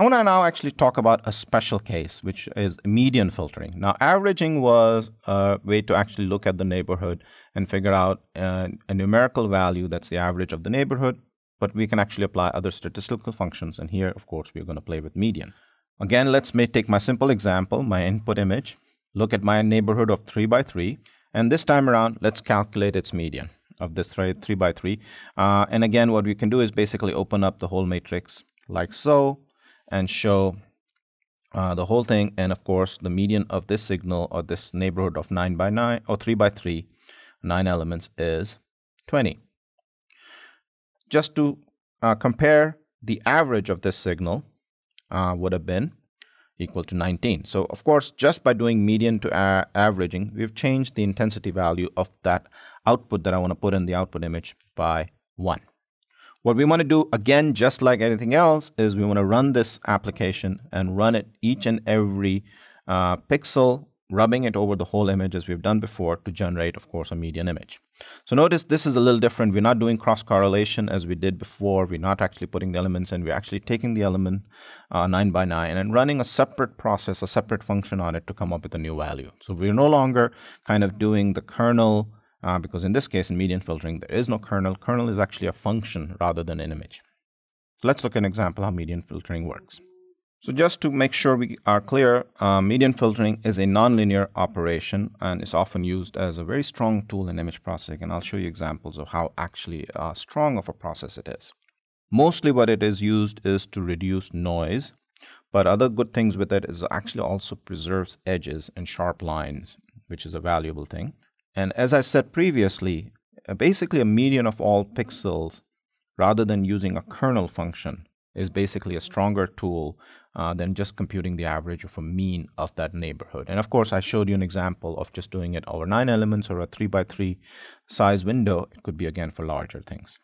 I want to now actually talk about a special case, which is median filtering. Now, averaging was a way to actually look at the neighborhood and figure out a, uh, a numerical value that's the average of the neighborhood, but we can actually apply other statistical functions. And here, of course, we're going to play with median. Again, let's may take my simple example, my input image, look at my neighborhood of 3 by 3, and this time around, let's calculate its median of this 3, three by 3. Uh, and again, what we can do is basically open up the whole matrix like so, and show uh, the whole thing and of course the median of this signal or this neighborhood of 9 by 9 or 3 by 3 9 elements is 20 just to uh, compare the average of this signal uh, would have been equal to 19 so of course just by doing median to averaging we've changed the intensity value of that output that I want to put in the output image by 1 what we want to do, again, just like anything else, is we want to run this application and run it each and every uh, pixel, rubbing it over the whole image as we've done before to generate, of course, a median image. So notice this is a little different. We're not doing cross correlation as we did before. We're not actually putting the elements in. We're actually taking the element uh, 9 by 9 and running a separate process, a separate function on it to come up with a new value. So we're no longer kind of doing the kernel uh, because in this case, in median filtering, there is no kernel. Kernel is actually a function rather than an image. So let's look at an example how median filtering works. So just to make sure we are clear, uh, median filtering is a nonlinear operation and is often used as a very strong tool in image processing. And I'll show you examples of how actually uh, strong of a process it is. Mostly what it is used is to reduce noise, but other good things with it is actually also preserves edges and sharp lines, which is a valuable thing. And as I said previously, uh, basically a median of all pixels rather than using a kernel function is basically a stronger tool uh, than just computing the average of a mean of that neighborhood. And of course, I showed you an example of just doing it over nine elements or a three by three size window. It could be again for larger things.